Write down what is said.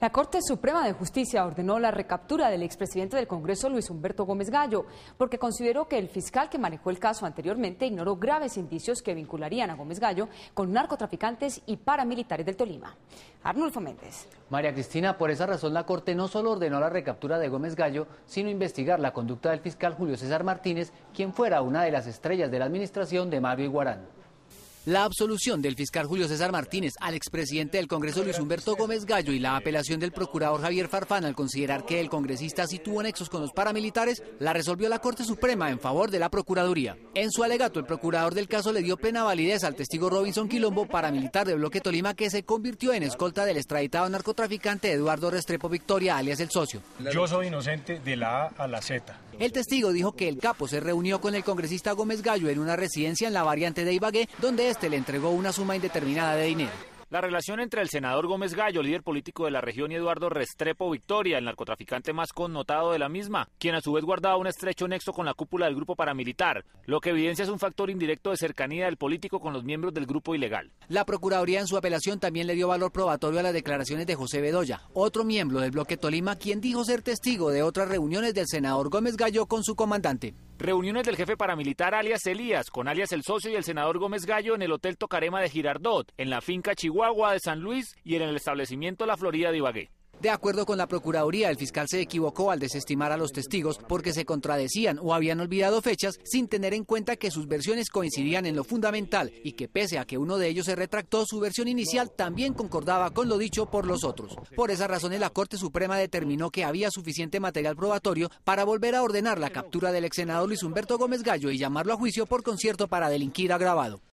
La Corte Suprema de Justicia ordenó la recaptura del expresidente del Congreso, Luis Humberto Gómez Gallo, porque consideró que el fiscal que manejó el caso anteriormente ignoró graves indicios que vincularían a Gómez Gallo con narcotraficantes y paramilitares del Tolima. Arnulfo Méndez. María Cristina, por esa razón la Corte no solo ordenó la recaptura de Gómez Gallo, sino investigar la conducta del fiscal Julio César Martínez, quien fuera una de las estrellas de la administración de Mario Iguarán. La absolución del fiscal Julio César Martínez al expresidente del Congreso Luis Humberto Gómez Gallo y la apelación del procurador Javier Farfán al considerar que el congresista sí tuvo nexos con los paramilitares la resolvió la Corte Suprema en favor de la Procuraduría. En su alegato, el procurador del caso le dio pena validez al testigo Robinson Quilombo, paramilitar de Bloque Tolima, que se convirtió en escolta del extraditado narcotraficante Eduardo Restrepo Victoria, alias el socio. Yo soy inocente de la A a la Z. El testigo dijo que el capo se reunió con el congresista Gómez Gallo en una residencia en la variante de Ibagué, donde este este le entregó una suma indeterminada de dinero. La relación entre el senador Gómez Gallo, líder político de la región, y Eduardo Restrepo Victoria, el narcotraficante más connotado de la misma, quien a su vez guardaba un estrecho nexo con la cúpula del grupo paramilitar, lo que evidencia es un factor indirecto de cercanía del político con los miembros del grupo ilegal. La Procuraduría en su apelación también le dio valor probatorio a las declaraciones de José Bedoya, otro miembro del bloque Tolima, quien dijo ser testigo de otras reuniones del senador Gómez Gallo con su comandante. Reuniones del jefe paramilitar alias Elías con alias el socio y el senador Gómez Gallo en el Hotel Tocarema de Girardot, en la finca Chihuahua de San Luis y en el establecimiento La Florida de Ibagué. De acuerdo con la Procuraduría, el fiscal se equivocó al desestimar a los testigos porque se contradecían o habían olvidado fechas sin tener en cuenta que sus versiones coincidían en lo fundamental y que pese a que uno de ellos se retractó, su versión inicial también concordaba con lo dicho por los otros. Por esa razones, la Corte Suprema determinó que había suficiente material probatorio para volver a ordenar la captura del ex senador Luis Humberto Gómez Gallo y llamarlo a juicio por concierto para delinquir agravado.